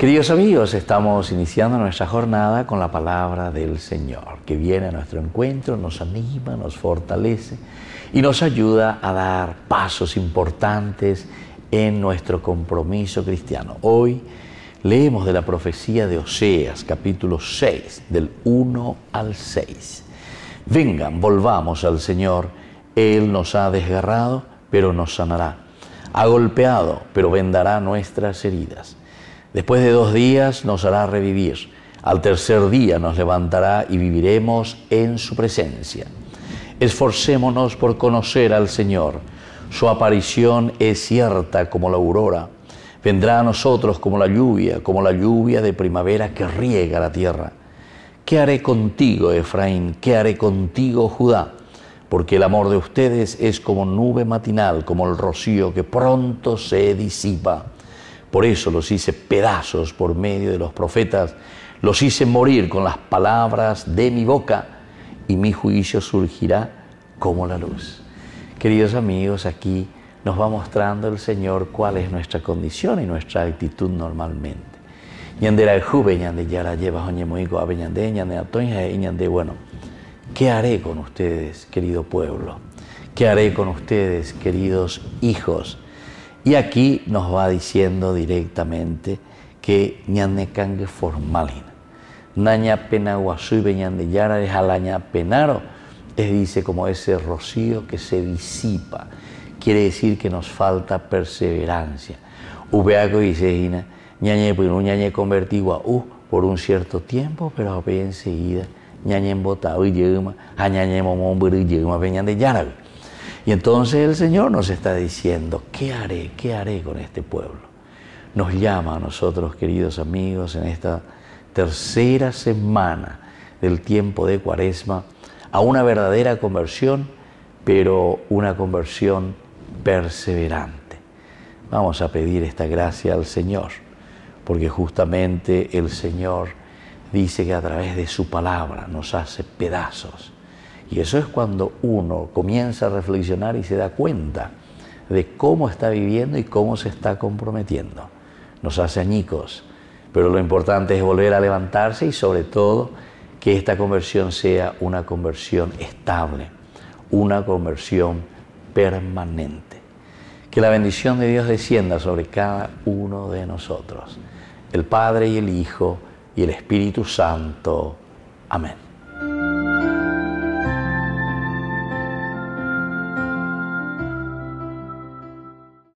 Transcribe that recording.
Queridos amigos, estamos iniciando nuestra jornada con la palabra del Señor, que viene a nuestro encuentro, nos anima, nos fortalece y nos ayuda a dar pasos importantes en nuestro compromiso cristiano. Hoy leemos de la profecía de Oseas, capítulo 6, del 1 al 6. Vengan, volvamos al Señor, Él nos ha desgarrado, pero nos sanará. Ha golpeado, pero vendará nuestras heridas Después de dos días nos hará revivir. Al tercer día nos levantará y viviremos en su presencia. Esforcémonos por conocer al Señor. Su aparición es cierta como la aurora. Vendrá a nosotros como la lluvia, como la lluvia de primavera que riega la tierra. ¿Qué haré contigo, Efraín? ¿Qué haré contigo, Judá? Porque el amor de ustedes es como nube matinal, como el rocío que pronto se disipa. Por eso los hice pedazos por medio de los profetas, los hice morir con las palabras de mi boca y mi juicio surgirá como la luz. Queridos amigos, aquí nos va mostrando el Señor cuál es nuestra condición y nuestra actitud normalmente. Ñandera el juve, yara lleva bueno, ¿qué haré con ustedes, querido pueblo? ¿Qué haré con ustedes, queridos hijos? Y aquí nos va diciendo directamente que cangue formalina. Naña penaguasu y llana es alaña penaro. Es dice como ese rocío que se disipa. Quiere decir que nos falta perseverancia. Ubeaco dice ñañe un pues, ñañe convertigua u uh, por un cierto tiempo, pero a enseguida ñañe embotado y yema, a ñañe momón y de y entonces el Señor nos está diciendo, ¿qué haré? ¿Qué haré con este pueblo? Nos llama a nosotros, queridos amigos, en esta tercera semana del tiempo de Cuaresma, a una verdadera conversión, pero una conversión perseverante. Vamos a pedir esta gracia al Señor, porque justamente el Señor dice que a través de su palabra nos hace pedazos y eso es cuando uno comienza a reflexionar y se da cuenta de cómo está viviendo y cómo se está comprometiendo. Nos hace añicos, pero lo importante es volver a levantarse y sobre todo que esta conversión sea una conversión estable, una conversión permanente. Que la bendición de Dios descienda sobre cada uno de nosotros, el Padre y el Hijo y el Espíritu Santo. Amén.